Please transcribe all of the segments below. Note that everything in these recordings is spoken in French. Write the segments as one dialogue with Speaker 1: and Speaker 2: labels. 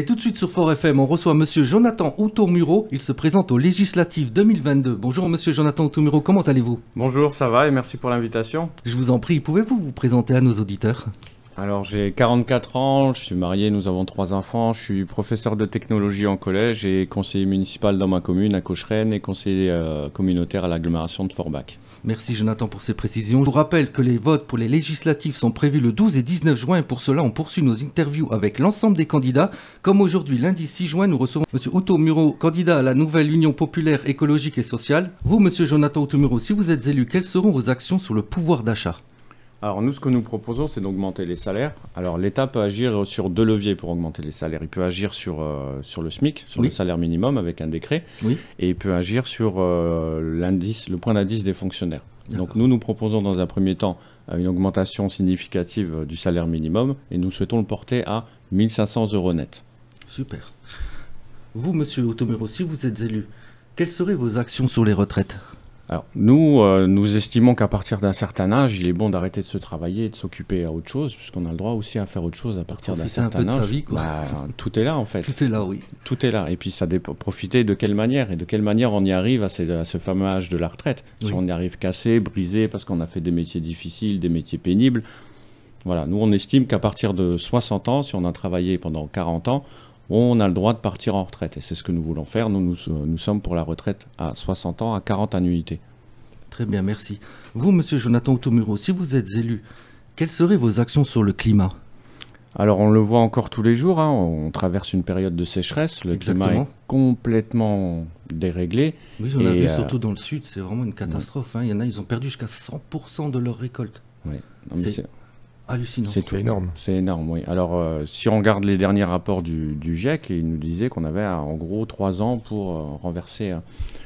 Speaker 1: Et tout de suite sur Fort FM, on reçoit Monsieur Jonathan Outomuro. Il se présente aux législatives 2022. Bonjour Monsieur Jonathan Outomuro,
Speaker 2: comment allez-vous Bonjour, ça va et merci pour l'invitation. Je vous en prie, pouvez-vous vous présenter à nos auditeurs alors j'ai 44 ans, je suis marié, nous avons trois enfants, je suis professeur de technologie en collège et conseiller municipal dans ma commune à Cocheren et conseiller euh, communautaire à l'agglomération de Forbach.
Speaker 1: Merci Jonathan pour ces précisions. Je vous rappelle que les votes pour les législatives sont prévus le 12 et 19 juin. Pour cela, on poursuit nos interviews avec l'ensemble des candidats. Comme aujourd'hui, lundi 6 juin, nous recevons M. Outomuro, candidat à la nouvelle Union populaire écologique et sociale. Vous, M. Jonathan Outomuro, si vous êtes élu, quelles seront vos actions sur le pouvoir d'achat
Speaker 2: alors nous, ce que nous proposons, c'est d'augmenter les salaires. Alors l'État peut agir sur deux leviers pour augmenter les salaires. Il peut agir sur, euh, sur le SMIC, sur le salaire minimum avec un décret, et il peut agir sur euh, l'indice, le point d'indice des fonctionnaires. Donc nous, nous proposons dans un premier temps euh, une augmentation significative du salaire minimum, et nous souhaitons le porter à 1500 euros net. Super. Vous, Monsieur Otomero, si vous êtes élu, quelles seraient vos actions sur les retraites alors, nous, euh, nous estimons qu'à partir d'un certain âge, il est bon d'arrêter de se travailler et de s'occuper à autre chose, puisqu'on a le droit aussi à faire autre chose à partir d'un certain un âge. sa vie, quoi. Bah, tout est là, en fait. Tout est là, oui. Tout est là. Et puis, ça dépend. Profiter de quelle manière et de quelle manière on y arrive à, ce fameux âge de la retraite. Si on y arrive cassé, brisé, parce qu'on a fait des métiers difficiles, des métiers pénibles. Voilà, nous, on estime qu'à partir de 60 ans, si on a travaillé pendant 40 ans, on a le droit de partir en retraite. Et c'est ce que nous voulons faire. Nous, nous, euh, sommes pour la retraite à 60 ans, à 40 annuités.
Speaker 1: Très bien, merci. Vous, Monsieur Jonathan Otomuro, si vous êtes élu, quelles seraient vos actions
Speaker 2: sur le climat alors on le voit encore tous les jours, hein. on traverse une période de sécheresse, le climat est complètement déréglé. Oui, on vu euh, surtout
Speaker 1: dans le sud, c'est vraiment une catastrophe. Hein. Il y en a, ils ont perdu jusqu'à 100% de leur récolte. Oui, C'est
Speaker 2: c'est énorme. C'est énorme, oui. Alors, euh, si on regarde les derniers rapports du, du GIEC, il nous disait qu'on avait euh, en gros trois ans pour euh, renverser,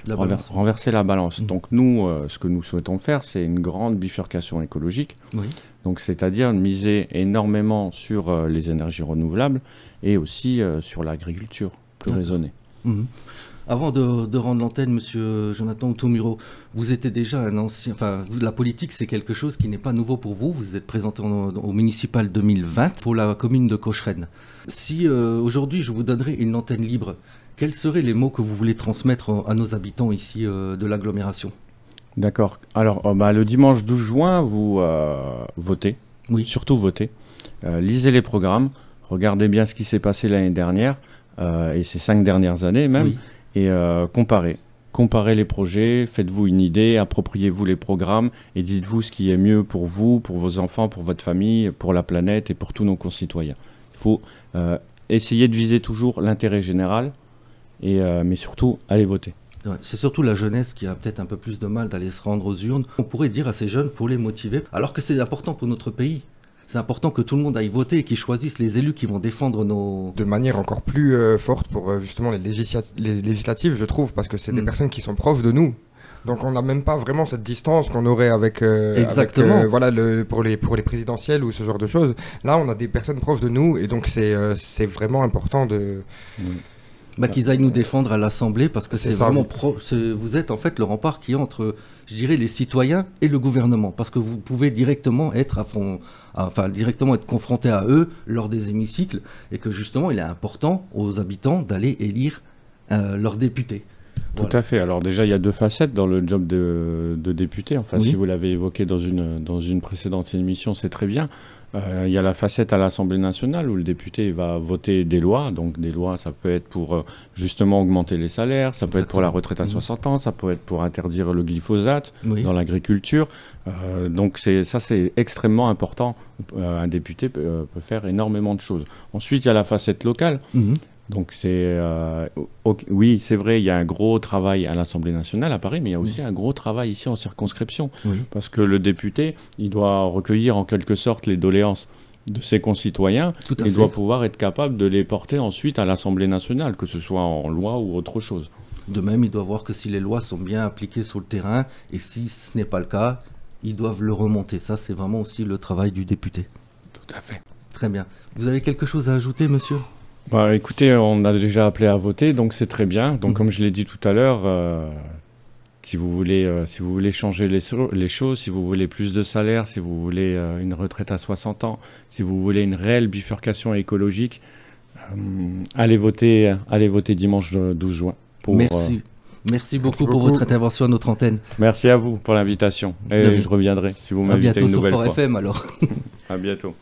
Speaker 2: la balance. Mm. Donc, nous, ce que nous souhaitons faire, c'est une grande bifurcation écologique. Donc, c'est-à-dire miser énormément sur les énergies renouvelables et aussi sur l'agriculture plus raisonnée. Mm-hmm.
Speaker 1: Avant de, rendre l'antenne, monsieur Jonathan Outomuro, vous étiez déjà un ancien. Enfin, la politique, c'est quelque chose qui n'est pas nouveau pour vous. Vous êtes présenté au municipal 2020 pour la commune de Cocheren. Si euh, aujourd'hui je vous donnerais une antenne libre, quels seraient les mots que vous voulez transmettre à nos habitants ici euh, de l'agglomération
Speaker 2: D'accord. Alors, oh, bah, le dimanche 12 juin, vous euh, votez. Oui. Surtout votez. lisez les programmes. Regardez bien ce qui s'est passé l'année dernière. et ces cinq dernières années même, oui et euh, comparez. Comparez les projets, faites-vous une idée, appropriez-vous les programmes et dites-vous ce qui est mieux pour vous, pour vos enfants, pour votre famille, pour la planète et pour tous nos concitoyens. Il faut euh, essayer de viser toujours l'intérêt général, et, euh, mais surtout, allez voter.
Speaker 1: C'est surtout la jeunesse qui a peut-être un peu plus de mal d'aller se rendre aux urnes. On pourrait dire à ces jeunes pour les motiver, alors que c'est important pour notre pays c'est important que tout le monde aille voter et qu'ils choisissent les élus qui vont défendre nos... De manière encore plus euh, forte pour euh, justement les, législatives, je trouve, parce que c'est des mm. personnes qui sont proches de nous. Donc on n'a même pas vraiment cette distance qu'on aurait avec, euh, Exactement. voilà le, pour les pour les présidentielles ou ce genre de choses. Là on a des personnes proches de nous et donc c'est c'est vraiment important de bah, qu'ils aillent nous défendre à l'Assemblée parce que c'est vraiment vous êtes en fait le rempart qui est entre, je dirais, les citoyens et le gouvernement parce que vous pouvez directement être à enfin directement être confronté à eux lors des hémicycles et que justement il est important aux habitants d'aller
Speaker 2: élire euh, leurs députés. Tout à fait. Alors déjà, il y a deux facettes dans le job de, député. Enfin, si vous l'avez évoqué dans une, dans une précédente émission, c'est très bien. Euh, il y a la facette à l'Assemblée nationale où le député va voter des lois. Donc des lois, ça peut être pour euh, justement augmenter les salaires, ça peut être pour la retraite à 60 mmh. ans, ça peut être pour interdire le glyphosate dans l'agriculture. Euh, donc ça, c'est extrêmement important. un député peut, faire énormément de choses. Ensuite, il y a la facette locale. Mmh. Donc c'est euh, oui, c'est vrai, il y a un gros travail à l'Assemblée nationale à Paris, mais il y a aussi un gros travail ici en circonscription, parce que le député, il doit recueillir en quelque sorte les doléances de ses concitoyens, Tout il doit pouvoir être capable de les porter ensuite à l'Assemblée nationale, que ce soit en loi ou autre chose. De même, il doit voir que si les lois sont bien appliquées sur le terrain, et
Speaker 1: si ce n'est pas le cas, ils doivent le remonter. Ça, c'est vraiment aussi le travail du député. Tout à fait. Très bien. Vous avez quelque chose à ajouter, monsieur
Speaker 2: bah, écoutez, on a déjà appelé à voter, donc c'est très bien. Donc mm. comme je l'ai dit tout à l'heure, euh, si, vous voulez, euh, si vous voulez changer les, les, choses, si vous voulez plus de salaire, si vous voulez euh, une retraite à 60 ans, si vous voulez une réelle bifurcation écologique, allez, voter, allez voter dimanche 12 juin. Pour, Merci.
Speaker 1: Merci beaucoup, pour votre intervention à notre antenne.
Speaker 2: Merci à vous pour l'invitation. Et je reviendrai si vous m'invitez une nouvelle fois. À bientôt sur Fort FM alors. à bientôt.